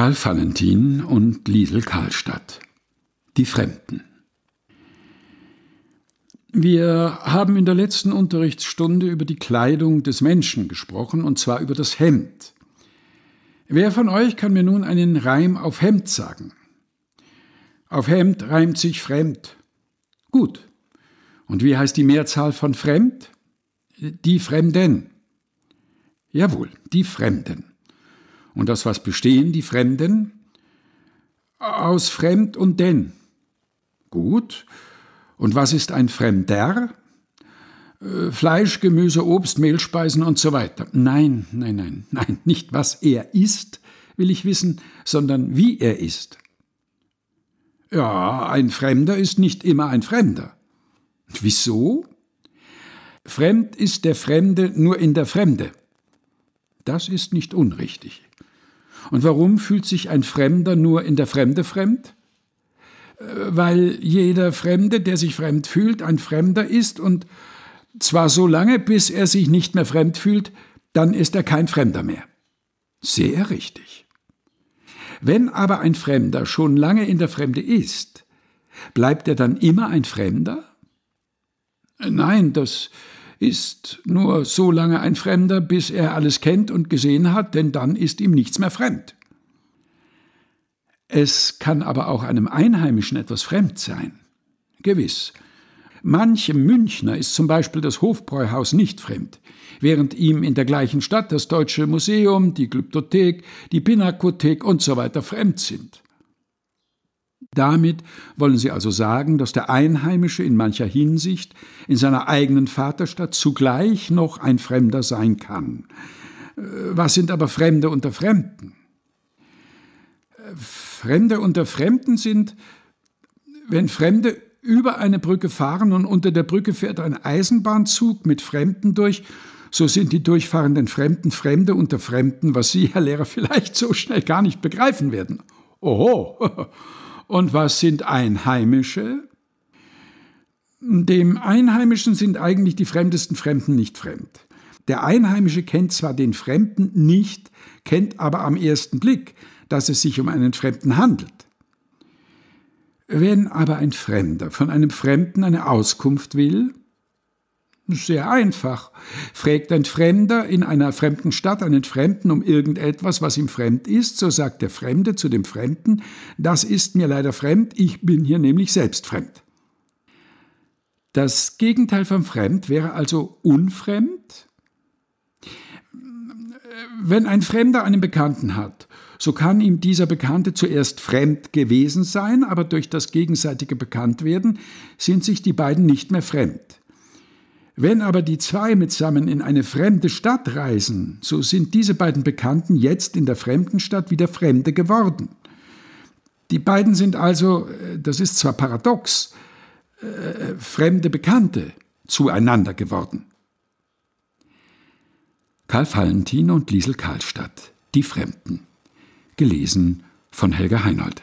Karl Valentin und Liesel Karlstadt. Die Fremden. Wir haben in der letzten Unterrichtsstunde über die Kleidung des Menschen gesprochen, und zwar über das Hemd. Wer von euch kann mir nun einen Reim auf Hemd sagen? Auf Hemd reimt sich fremd. Gut. Und wie heißt die Mehrzahl von fremd? Die Fremden. Jawohl, die Fremden. Und aus was bestehen die Fremden? Aus Fremd und denn. Gut. Und was ist ein Fremder? Äh, Fleisch, Gemüse, Obst, Mehlspeisen und so weiter. Nein, nein, nein, nein, nicht was er ist, will ich wissen, sondern wie er ist. Ja, ein Fremder ist nicht immer ein Fremder. Wieso? Fremd ist der Fremde nur in der Fremde. Das ist nicht unrichtig. Und warum fühlt sich ein Fremder nur in der Fremde fremd? Äh, weil jeder Fremde, der sich fremd fühlt, ein Fremder ist und zwar so lange, bis er sich nicht mehr fremd fühlt, dann ist er kein Fremder mehr. Sehr richtig. Wenn aber ein Fremder schon lange in der Fremde ist, bleibt er dann immer ein Fremder? Nein, das ist nur so lange ein Fremder, bis er alles kennt und gesehen hat, denn dann ist ihm nichts mehr fremd. Es kann aber auch einem Einheimischen etwas fremd sein. Gewiss. Manchem Münchner ist zum Beispiel das Hofbräuhaus nicht fremd, während ihm in der gleichen Stadt das Deutsche Museum, die Glyptothek, die Pinakothek usw. So fremd sind. Damit wollen sie also sagen, dass der Einheimische in mancher Hinsicht in seiner eigenen Vaterstadt zugleich noch ein Fremder sein kann. Äh, was sind aber Fremde unter Fremden? Fremde unter Fremden sind, wenn Fremde über eine Brücke fahren und unter der Brücke fährt ein Eisenbahnzug mit Fremden durch, so sind die durchfahrenden Fremden Fremde unter Fremden, was Sie, Herr Lehrer, vielleicht so schnell gar nicht begreifen werden. Oho! Und was sind Einheimische? Dem Einheimischen sind eigentlich die fremdesten Fremden nicht fremd. Der Einheimische kennt zwar den Fremden nicht, kennt aber am ersten Blick, dass es sich um einen Fremden handelt. Wenn aber ein Fremder von einem Fremden eine Auskunft will, sehr einfach. Fragt ein Fremder in einer fremden Stadt einen Fremden um irgendetwas, was ihm fremd ist, so sagt der Fremde zu dem Fremden, das ist mir leider fremd, ich bin hier nämlich selbst fremd. Das Gegenteil von fremd wäre also unfremd? Wenn ein Fremder einen Bekannten hat, so kann ihm dieser Bekannte zuerst fremd gewesen sein, aber durch das gegenseitige Bekanntwerden sind sich die beiden nicht mehr fremd. Wenn aber die zwei mitsammen in eine fremde Stadt reisen, so sind diese beiden Bekannten jetzt in der fremden Stadt wieder Fremde geworden. Die beiden sind also, äh, das ist zwar paradox, äh, fremde Bekannte zueinander geworden. Karl Valentin und Liesel Karlstadt, Die Fremden. Gelesen von Helga Heinold.